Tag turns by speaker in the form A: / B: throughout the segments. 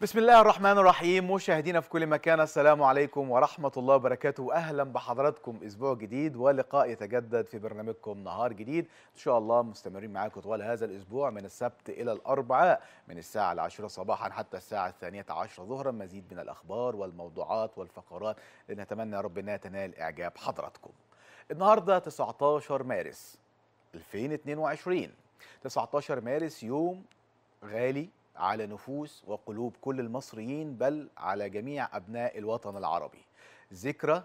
A: بسم الله الرحمن الرحيم مشاهدينا في كل مكان السلام عليكم ورحمة الله وبركاته أهلا بحضراتكم أسبوع جديد ولقاء يتجدد في برنامجكم نهار جديد إن شاء الله مستمرين معاكم طوال هذا الأسبوع من السبت إلى الأربعاء من الساعة العاشرة صباحا حتى الساعة الثانية عشرة ظهرا مزيد من الأخبار والموضوعات والفقرات لنتمنى ربنا تنال إعجاب حضراتكم النهاردة 19 مارس 2022 19 مارس يوم غالي على نفوس وقلوب كل المصريين بل على جميع أبناء الوطن العربي ذكرى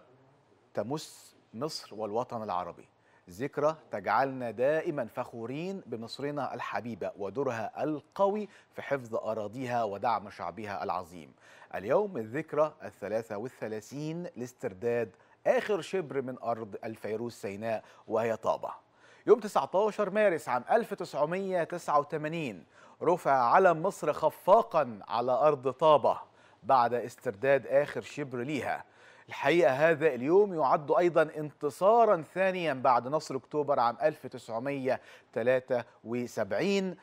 A: تمس مصر والوطن العربي ذكرى تجعلنا دائما فخورين بمصرنا الحبيبة ودورها القوي في حفظ أراضيها ودعم شعبها العظيم اليوم الذكرى الثلاثة والثلاثين لاسترداد آخر شبر من أرض الفيروز سيناء وهي طابة يوم 19 مارس عام 1989 رفع علم مصر خفاقا على أرض طابة بعد استرداد آخر شبر ليها الحقيقة هذا اليوم يعد أيضا انتصارا ثانيا بعد نصر أكتوبر عام 1973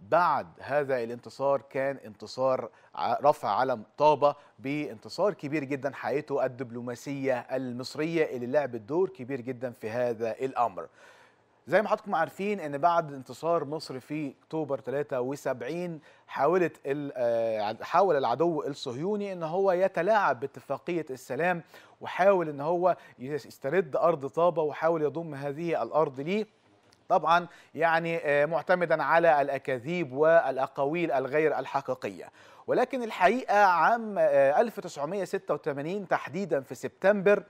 A: بعد هذا الانتصار كان انتصار رفع علم طابة بانتصار كبير جدا حقيقته الدبلوماسية المصرية اللي لعبت دور كبير جدا في هذا الأمر زي ما حضراتكم عارفين ان بعد انتصار مصر في اكتوبر 73 حاولت آه، حاول العدو الصهيوني ان هو يتلاعب باتفاقيه السلام وحاول ان هو يسترد ارض طابه وحاول يضم هذه الارض ليه طبعا يعني آه، معتمدا على الاكاذيب والاقاويل الغير الحقيقيه ولكن الحقيقه عام 1986 آه، تحديدا في سبتمبر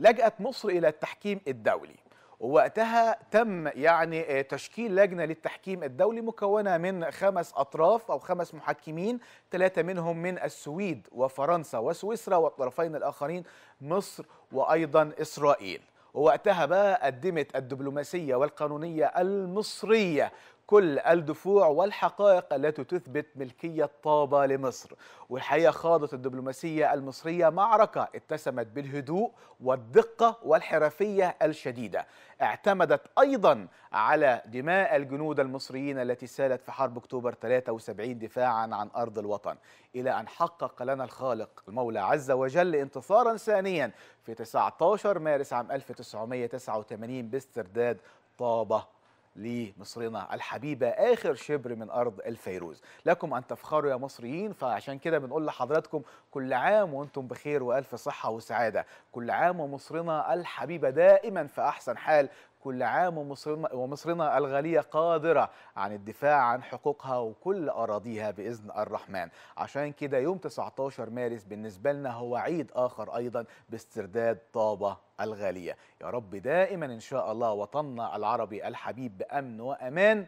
A: لجأت مصر الى التحكيم الدولي ووقتها تم يعني آه، تشكيل لجنه للتحكيم الدولي مكونه من خمس اطراف او خمس محكمين ثلاثه منهم من السويد وفرنسا وسويسرا والطرفين الاخرين مصر وايضا اسرائيل ووقتها بقى قدمت الدبلوماسيه والقانونيه المصريه كل الدفوع والحقائق التي تثبت ملكية طابة لمصر والحقيقة خاضت الدبلوماسية المصرية معركة اتسمت بالهدوء والدقة والحرفية الشديدة اعتمدت أيضا على دماء الجنود المصريين التي سالت في حرب أكتوبر 73 دفاعا عن أرض الوطن إلى أن حقق لنا الخالق المولى عز وجل انتصارا ثانيا في 19 مارس عام 1989 باسترداد طابة لمصرنا الحبيبة آخر شبر من أرض الفيروز لكم أن تفخروا يا مصريين فعشان كده بنقول لحضراتكم كل عام وأنتم بخير وألف صحة وسعادة كل عام ومصرنا الحبيبة دائما في أحسن حال كل عام ومصرنا, ومصرنا الغالية قادرة عن الدفاع عن حقوقها وكل أراضيها بإذن الرحمن عشان كده يوم 19 مارس بالنسبة لنا هو عيد آخر أيضا باسترداد طابة الغالية يا رب دائما إن شاء الله وطننا العربي الحبيب بأمن وأمان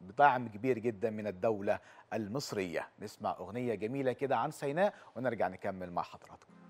A: بدعم كبير جدا من الدولة المصرية نسمع أغنية جميلة كده عن سيناء ونرجع نكمل مع حضراتكم